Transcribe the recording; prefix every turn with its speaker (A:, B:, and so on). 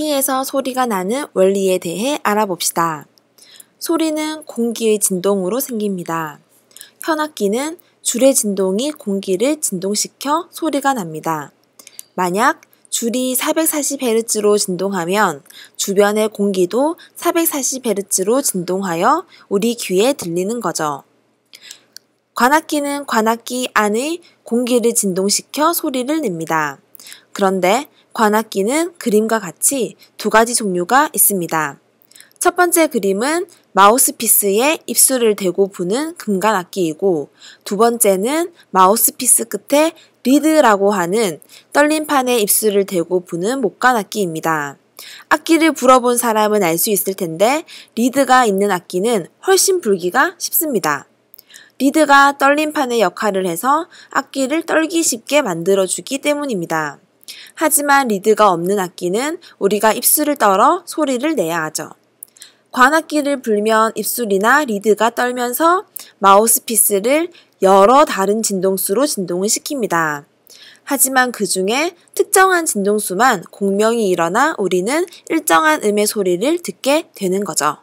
A: 공기에서 소리가 나는 원리에 대해 알아봅시다. 소리는 공기의 진동으로 생깁니다. 현악기는 줄의 진동이 공기를 진동시켜 소리가 납니다. 만약 줄이 440Hz로 진동하면 주변의 공기도 440Hz로 진동하여 우리 귀에 들리는 거죠. 관악기는 관악기 안의 공기를 진동시켜 소리를 냅니다. 그런데 관악기는 그림과 같이 두 가지 종류가 있습니다. 첫 번째 그림은 마우스피스에 입술을 대고 부는 금관악기이고 두 번째는 마우스피스 끝에 리드라고 하는 떨림판에 입술을 대고 부는 목관악기입니다. 악기를 불어본 사람은 알 수 있을 텐데 리드가 있는 악기는 훨씬 불기가 쉽습니다. 리드가 떨림판의 역할을 해서 악기를 떨기 쉽게 만들어주기 때문입니다. 하지만 리드가 없는 악기는 우리가 입술을 떨어 소리를 내야 하죠. 관악기를 불면 입술이나 리드가 떨면서 마우스피스를 여러 다른 진동수로 진동을 시킵니다. 하지만 그 중에 특정한 진동수만 공명이 일어나 우리는 일정한 음의 소리를 듣게 되는 거죠.